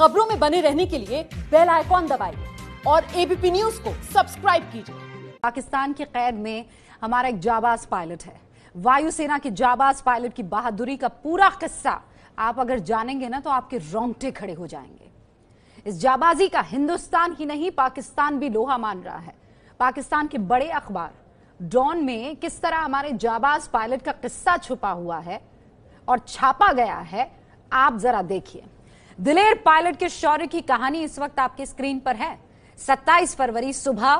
खबरों में बने रहने के लिए बेल आइकॉन दबाइए और एबीपी न्यूज को सब्सक्राइब कीजिए पाकिस्तान के कैद में हमारा एक जाबाज पायलट है वायुसेना के जाबाज पायलट की बहादुरी का पूरा किस्सा आप अगर जानेंगे ना तो आपके रोंगटे खड़े हो जाएंगे इस जाबाजी का हिंदुस्तान ही नहीं पाकिस्तान भी लोहा मान रहा है पाकिस्तान के बड़े अखबार डॉन में किस तरह हमारे जाबाज पायलट का किस्सा छुपा हुआ है और छापा गया है आप जरा देखिए दिलेर पायलट के शौर्य की कहानी इस वक्त आपके स्क्रीन पर है 27 फरवरी सुबह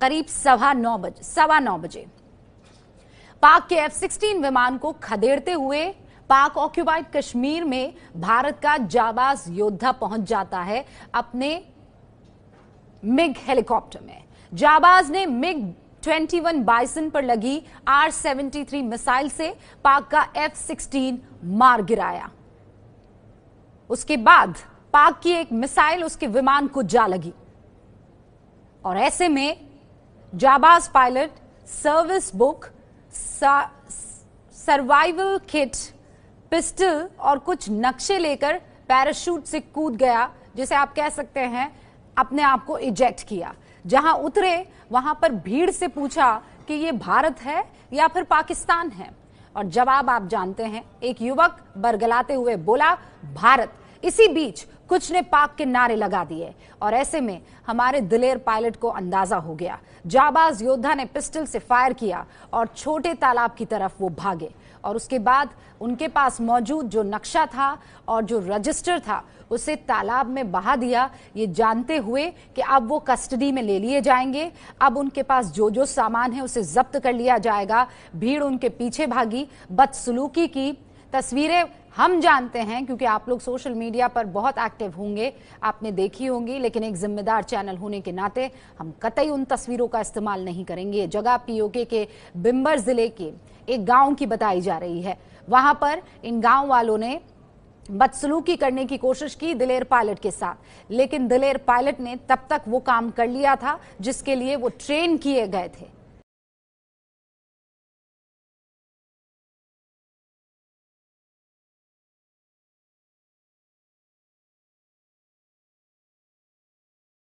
करीब सवा नौ बजे सवा नौ बजे पाक के एफ सिक्सटीन विमान को खदेड़ते हुए पाक ऑक्यूपाइड कश्मीर में भारत का जाबाज योद्धा पहुंच जाता है अपने मिग हेलीकॉप्टर में जाबाज ने मिग 21 बाइसन पर लगी आर 73 मिसाइल से पाक का एफ सिक्सटीन मार गिराया उसके बाद पाक की एक मिसाइल उसके विमान को जा लगी और ऐसे में जाबाज pilot service book survival kit pistol और कुछ नक्शे लेकर पैराशूट से कूद गया जिसे आप कह सकते हैं अपने आप को इजेक्ट किया जहां उतरे वहां पर भीड़ से पूछा कि ये भारत है या फिर पाकिस्तान है और जवाब आप जानते हैं एक युवक बरगलाते हुए बोला भारत इसी बीच कुछ ने पाक के नारे लगा दिए और ऐसे में हमारे दिलेर पायलट को अंदाजा हो गया जाबाज योद्धा ने पिस्टल से फायर किया और छोटे तालाब की तरफ वो भागे और उसके बाद उनके पास मौजूद जो नक्शा था और जो रजिस्टर था उसे तालाब में बहा दिया ये जानते हुए कि अब वो कस्टडी में ले लिए जाएंगे अब उनके पास जो जो सामान है उसे जब्त कर लिया जाएगा भीड़ उनके पीछे भागी बदसलूकी की तस्वीरें हम जानते हैं क्योंकि आप लोग सोशल मीडिया पर बहुत एक्टिव होंगे आपने देखी होंगी लेकिन एक जिम्मेदार चैनल होने के नाते हम कतई उन तस्वीरों का इस्तेमाल नहीं करेंगे जगह पीओके के बिम्बर जिले के एक गांव की बताई जा रही है वहां पर इन गांव वालों ने बदसलूकी करने की कोशिश की दिलेर पायलट के साथ लेकिन दिलेर पायलट ने तब तक वो काम कर लिया था जिसके लिए वो ट्रेन किए गए थे